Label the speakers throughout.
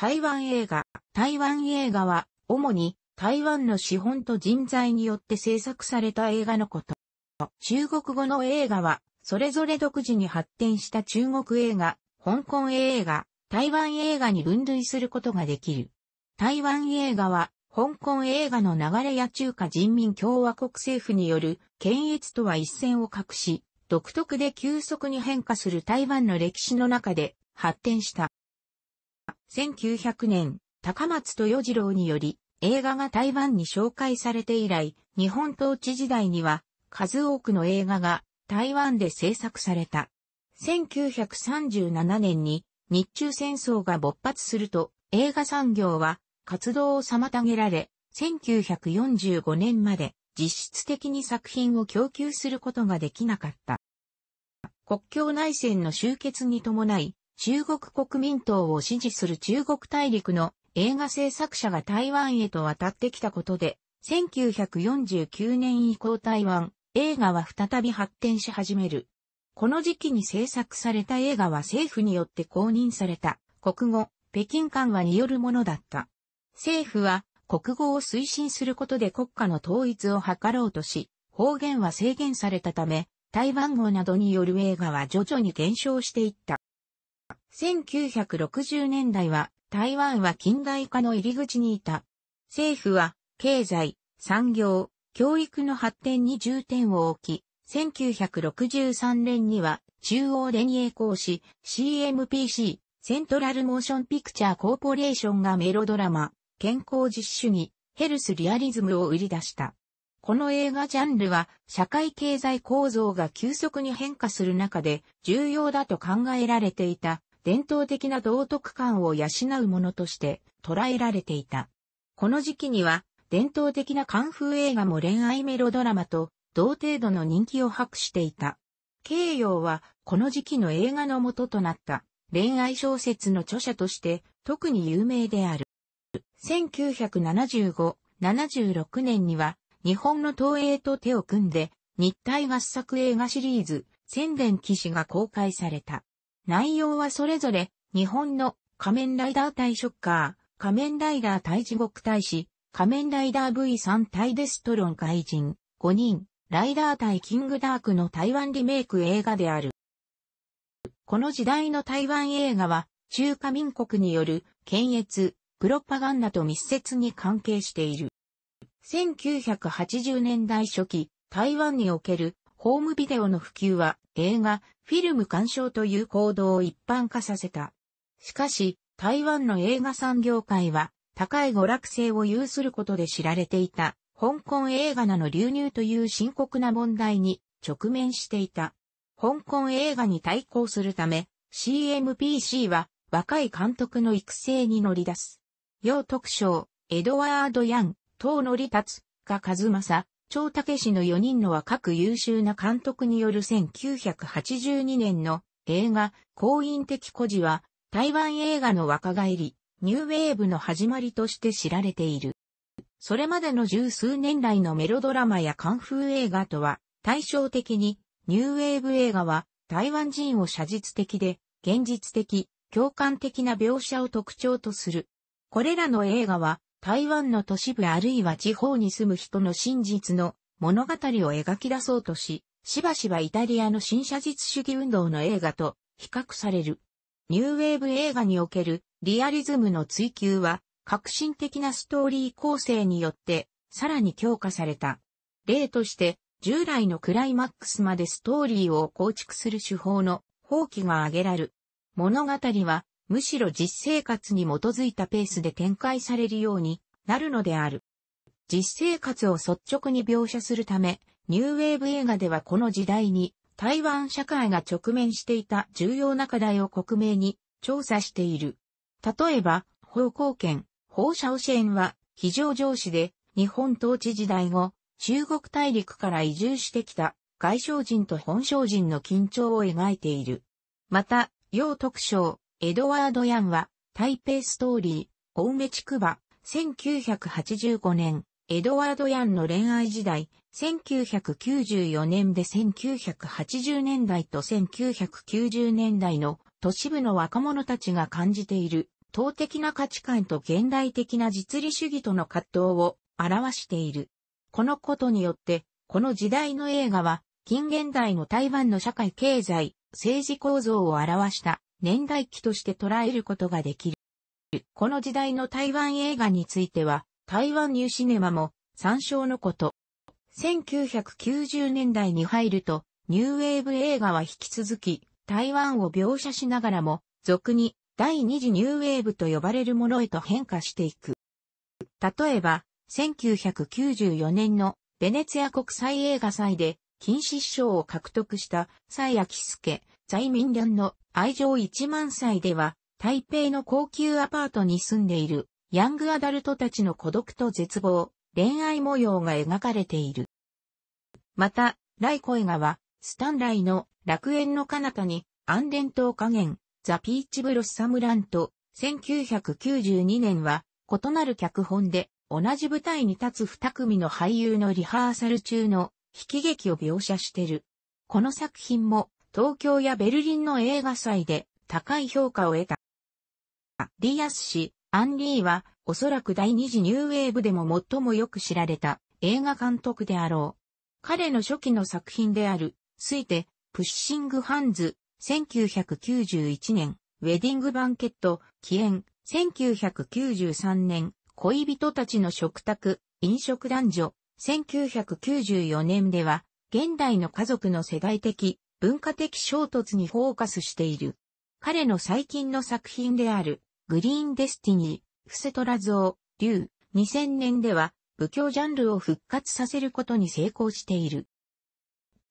Speaker 1: 台湾映画。台湾映画は、主に台湾の資本と人材によって制作された映画のこと。中国語の映画は、それぞれ独自に発展した中国映画、香港映画、台湾映画に分類することができる。台湾映画は、香港映画の流れや中華人民共和国政府による検閲とは一線を画し、独特で急速に変化する台湾の歴史の中で発展した。1900年、高松豊次郎により、映画が台湾に紹介されて以来、日本統治時代には、数多くの映画が台湾で制作された。1937年に日中戦争が勃発すると映画産業は活動を妨げられ、1945年まで実質的に作品を供給することができなかった。国境内戦の終結に伴い、中国国民党を支持する中国大陸の映画制作者が台湾へと渡ってきたことで、1949年以降台湾、映画は再び発展し始める。この時期に制作された映画は政府によって公認された国語、北京緩和によるものだった。政府は国語を推進することで国家の統一を図ろうとし、方言は制限されたため、台湾語などによる映画は徐々に減少していった。1960年代は台湾は近代化の入り口にいた。政府は経済、産業、教育の発展に重点を置き、1963年には中央連営公司 CMPC、セントラルモーションピクチャーコーポレーションがメロドラマ、健康実主義、ヘルスリアリズムを売り出した。この映画ジャンルは社会経済構造が急速に変化する中で重要だと考えられていた伝統的な道徳観を養うものとして捉えられていた。この時期には、伝統的なカンフー映画も恋愛メロドラマと同程度の人気を博していた。慶陽はこの時期の映画の元となった恋愛小説の著者として特に有名である。1975、76年には日本の東映と手を組んで日体合作映画シリーズ、宣伝騎士が公開された。内容はそれぞれ、日本の仮面ライダー対ショッカー、仮面ライダー対地獄大使、仮面ライダー V3 対デストロン怪人、5人、ライダー対キングダークの台湾リメイク映画である。この時代の台湾映画は、中華民国による検閲、プロパガンダと密接に関係している。1980年代初期、台湾におけるホームビデオの普及は映画、フィルム鑑賞という行動を一般化させた。しかし、台湾の映画産業界は、高い娯楽性を有することで知られていた、香港映画の流入という深刻な問題に直面していた。香港映画に対抗するため、CMPC は若い監督の育成に乗り出す。楊徳章、エドワード・ヤン、東則達、賀和正、長武氏の4人のは各優秀な監督による1982年の映画、婚姻的孤児は、台湾映画の若返り、ニューウェーブの始まりとして知られている。それまでの十数年来のメロドラマやカンフー映画とは対照的にニューウェーブ映画は台湾人を写実的で現実的、共感的な描写を特徴とする。これらの映画は台湾の都市部あるいは地方に住む人の真実の物語を描き出そうとし、しばしばイタリアの新写実主義運動の映画と比較される。ニューウェーブ映画におけるリアリズムの追求は革新的なストーリー構成によってさらに強化された。例として従来のクライマックスまでストーリーを構築する手法の放棄が挙げられる。物語はむしろ実生活に基づいたペースで展開されるようになるのである。実生活を率直に描写するため、ニューウェーブ映画ではこの時代に台湾社会が直面していた重要な課題を克明に調査している。例えば、方向圏、放射オシェンは非常上司で日本統治時代後、中国大陸から移住してきた外省人と本省人の緊張を描いている。また、楊徳章、エドワード・ヤンは、台北ストーリー、青梅地区場、1985年、エドワード・ヤンの恋愛時代、1994年で1980年代と1990年代の都市部の若者たちが感じている、党的な価値観と現代的な実利主義との葛藤を表している。このことによって、この時代の映画は、近現代の台湾の社会経済、政治構造を表した年代記として捉えることができる。この時代の台湾映画については、台湾ニューシネマも参照のこと。1990年代に入ると、ニューウェーブ映画は引き続き、台湾を描写しながらも、俗に第二次ニューウェーブと呼ばれるものへと変化していく。例えば、1994年のベネツィア国際映画祭で、金獅賞を獲得した、キスケ、在民連の愛情一万歳では、台北の高級アパートに住んでいる、ヤングアダルトたちの孤独と絶望、恋愛模様が描かれている。また、ライコ映画は、スタンライの楽園の彼方に、安伝島加減、ザ・ピーチブロスサムランと、1992年は、異なる脚本で、同じ舞台に立つ二組の俳優のリハーサル中の、悲喜劇を描写してる。この作品も、東京やベルリンの映画祭で高い評価を得た。リィアス氏、アンリーはおそらく第二次ニューウェーブでも最もよく知られた映画監督であろう。彼の初期の作品である、いて、プッシングハンズ、1991年、ウェディングバンケット、起源、1993年、恋人たちの食卓、飲食男女、1994年では、現代の家族の世代的文化的衝突にフォーカスしている。彼の最近の作品である、グリーンデスティニー、フセトラュ竜、2000年では、武教ジャンルを復活させることに成功している。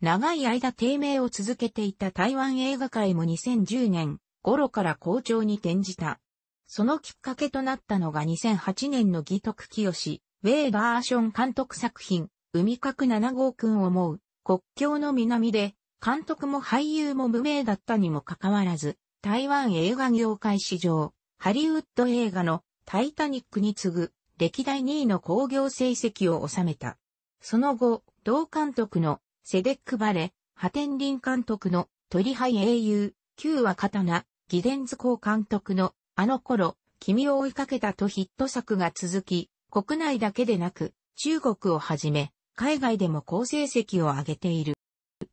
Speaker 1: 長い間低迷を続けていた台湾映画界も2010年頃から好調に転じた。そのきっかけとなったのが2008年の義徳清、ウェーバーション監督作品、海角7号くん思う、国境の南で監督も俳優も無名だったにもかかわらず、台湾映画業界史上、ハリウッド映画のタイタニックに次ぐ歴代2位の興行成績を収めた。その後、同監督のセデック・バレ、ハテンリン監督の鳥杯英雄、旧は刀、ギデンズ公監督のあの頃、君を追いかけたとヒット作が続き、国内だけでなく、中国をはじめ、海外でも好成績を上げている。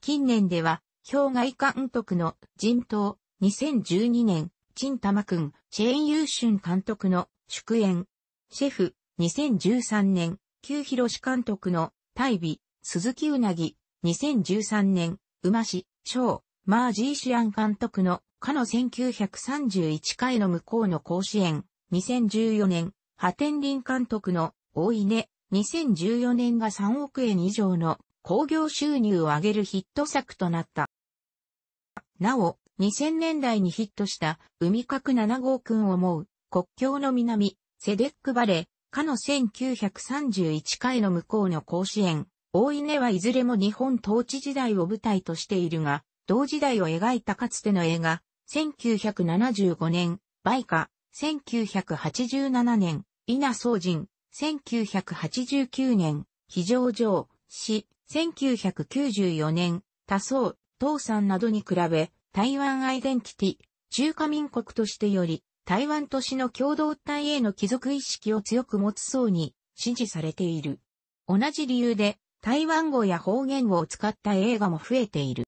Speaker 1: 近年では、表外監督の人頭、2012年、陳玉君、チェーン・ユーシュン監督の祝宴、シェフ、2013年、旧広監督の大美、鈴木うなぎ、2013年、馬市、翔、マージーシアン監督の、かの1931回の向こうの甲子園、2014年、破天林監督の、大稲、2014年が3億円以上の興行収入を上げるヒット作となった。なお、2000年代にヒットした、海角7号くんを思う、国境の南、セデックバレー、かの1931回の向こうの甲子園、大稲はいずれも日本統治時代を舞台としているが、同時代を描いたかつての映画、1975年、バイカ、1987年、稲総人、1989年、非常上、死、1994年、多層、東山などに比べ、台湾アイデンティティ、中華民国としてより、台湾都市の共同体への帰属意識を強く持つ層に支持されている。同じ理由で、台湾語や方言語を使った映画も増えている。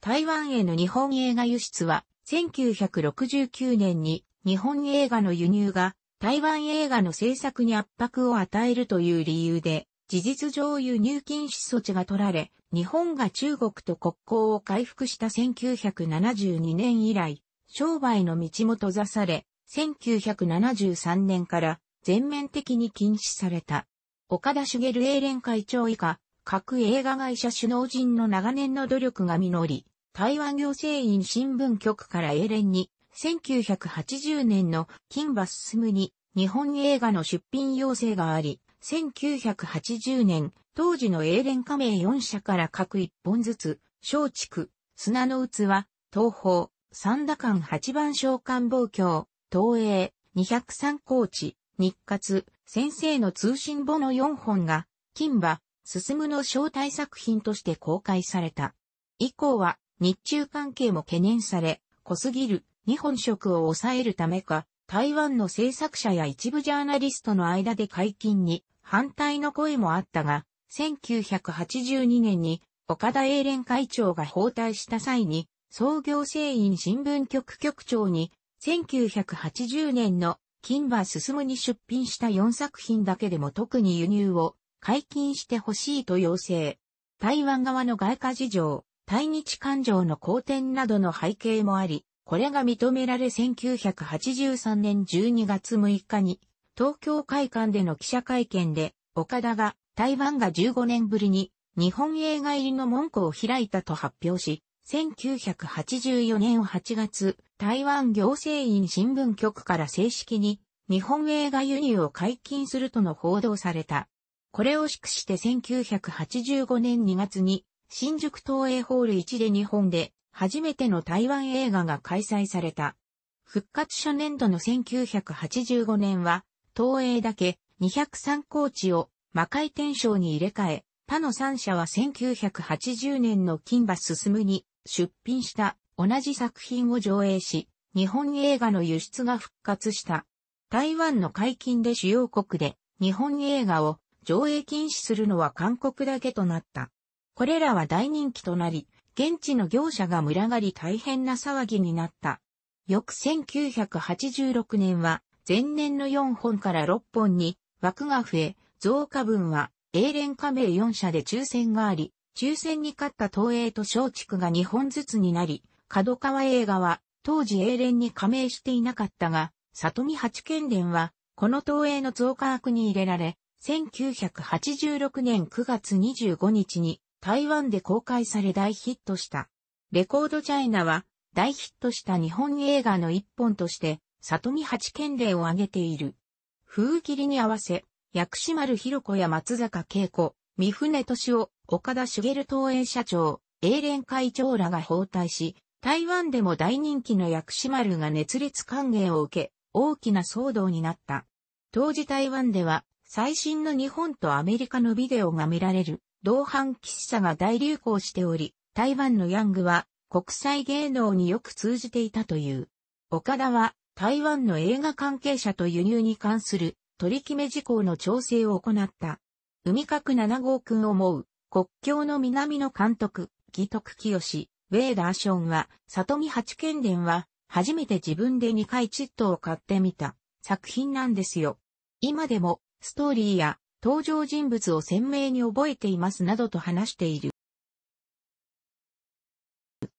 Speaker 1: 台湾への日本映画輸出は、1969年に日本映画の輸入が台湾映画の制作に圧迫を与えるという理由で、事実上輸入禁止措置が取られ、日本が中国と国交を回復した1972年以来、商売の道も閉ざされ、1973年から全面的に禁止された。岡田茂英連会長以下、各映画会社首脳陣の長年の努力が実り、台湾行政院新聞局から英連に、1980年の金馬進むに日本映画の出品要請があり、1980年、当時の英連加盟4社から各1本ずつ、松竹、砂の器、東宝、三田間八番召喚防郷、東映、203高地、日活、先生の通信簿の4本が、金馬、進むの招待作品として公開された。以降は、日中関係も懸念され、濃すぎる日本色を抑えるためか、台湾の制作者や一部ジャーナリストの間で解禁に反対の声もあったが、1982年に岡田英連会長が包帯した際に、創業製院新聞局局長に、1980年の金馬進むに出品した4作品だけでも特に輸入を解禁してほしいと要請。台湾側の外貨事情、対日感情の好転などの背景もあり、これが認められ1983年12月6日に東京会館での記者会見で、岡田が台湾が15年ぶりに日本映画入りの門戸を開いたと発表し、1984年8月、台湾行政院新聞局から正式に日本映画輸入を解禁するとの報道された。これを祝して1985年2月に新宿東映ホール1で日本で初めての台湾映画が開催された。復活初年度の1985年は東映だけ203コーチを魔界天章に入れ替え、他の3社は1980年の金馬進むに出品した同じ作品を上映し、日本映画の輸出が復活した。台湾の解禁で主要国で日本映画を上映禁止するのは韓国だけとなった。これらは大人気となり、現地の業者が群がり大変な騒ぎになった。翌1986年は前年の4本から6本に枠が増え、増加分は、英連加盟4社で抽選があり、抽選に勝った東映と松竹が2本ずつになり、角川映画は、当時英連に加盟していなかったが、里見八犬連は、この東映の増加枠に入れられ、1986年9月25日に台湾で公開され大ヒットした。レコードチャイナは大ヒットした日本映画の一本として里見八県令を挙げている。風切りに合わせ、薬師丸広子や松坂恵子、三船敏夫、岡田茂東映社長、英連会長らが包帯し、台湾でも大人気の薬師丸が熱烈歓迎を受け、大きな騒動になった。当時台湾では、最新の日本とアメリカのビデオが見られる、同伴喫茶が大流行しており、台湾のヤングは、国際芸能によく通じていたという。岡田は、台湾の映画関係者と輸入に関する取り決め事項の調整を行った。海角7号君を思う、国境の南の監督、義徳清、ウェーダーションは、里見八賢伝は、初めて自分で2回チットを買ってみた作品なんですよ。今でも、ストーリーや登場人物を鮮明に覚えていますなどと話している。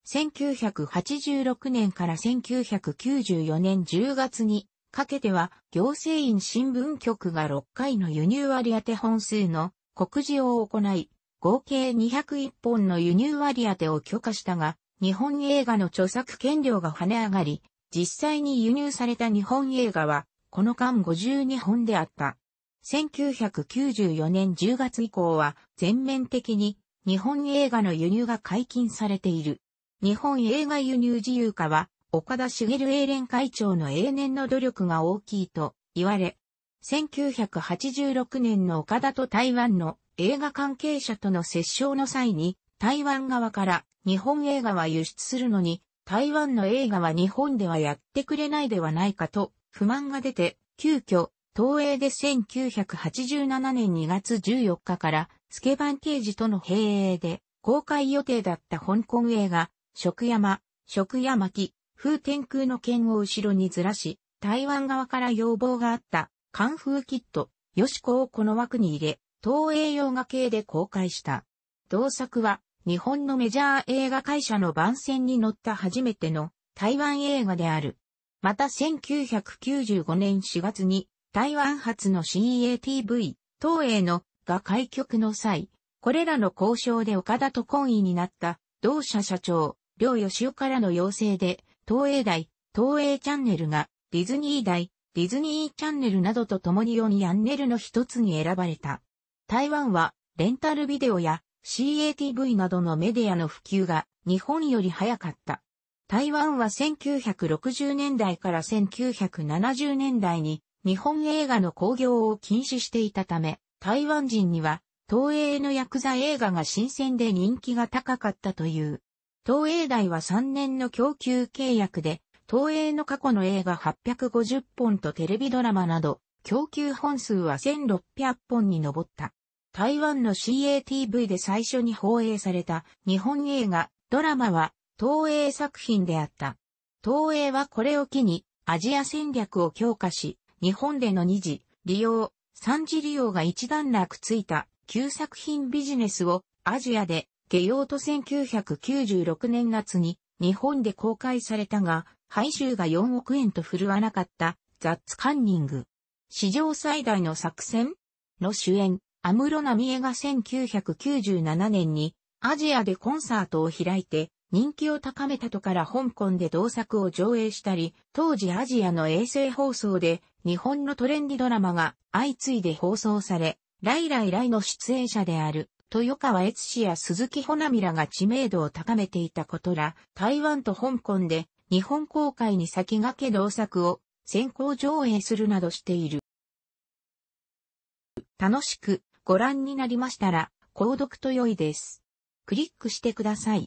Speaker 1: 1986年から1994年10月にかけては行政院新聞局が6回の輸入割当本数の告示を行い、合計201本の輸入割当を許可したが、日本映画の著作権料が跳ね上がり、実際に輸入された日本映画は、この間52本であった。1994年10月以降は全面的に日本映画の輸入が解禁されている。日本映画輸入自由化は、岡田茂英連会長の永年の努力が大きいと言われ、1986年の岡田と台湾の映画関係者との折衝の際に、台湾側から日本映画は輸出するのに、台湾の映画は日本ではやってくれないではないかと不満が出て、急遽、東映で1987年2月14日から、スケバン刑事との併営で公開予定だった香港映画、食山、食山木、風天空の剣を後ろにずらし、台湾側から要望があった、カンフーキット、よしこをこの枠に入れ、東映洋画系で公開した。同作は、日本のメジャー映画会社の番宣に乗った初めての台湾映画である。また1995年4月に、台湾発の CATV、東映のが開局の際、これらの交渉で岡田と懇意になった、同社社長、両吉尾からの要請で、東映大、東映チャンネルが、ディズニー大、ディズニーチャンネルなどと共に4にアンネルの一つに選ばれた。台湾は、レンタルビデオや CATV などのメディアの普及が日本より早かった。台湾は1960年代から1970年代に日本映画の興行を禁止していたため、台湾人には東映のヤクザ映画が新鮮で人気が高かったという。東映大は3年の供給契約で、東映の過去の映画850本とテレビドラマなど、供給本数は1600本に上った。台湾の CATV で最初に放映された日本映画、ドラマは東映作品であった。東映はこれを機にアジア戦略を強化し、日本での二次、利用、三次利用が一段落ついた旧作品ビジネスをアジアで下用と1996年夏に日本で公開されたが、配収が4億円と振るわなかったザッツカンニング。史上最大の作戦の主演、安室奈美恵が1997年にアジアでコンサートを開いて人気を高めたとから香港で同作を上映したり、当時アジアの衛星放送で日本のトレンディドラマが相次いで放送され、ライライライの出演者である豊川悦司や鈴木ほ奈みらが知名度を高めていたことら、台湾と香港で日本公開に先駆け同作を先行上映するなどしている。楽しくご覧になりましたら、購読と良いです。クリックしてください。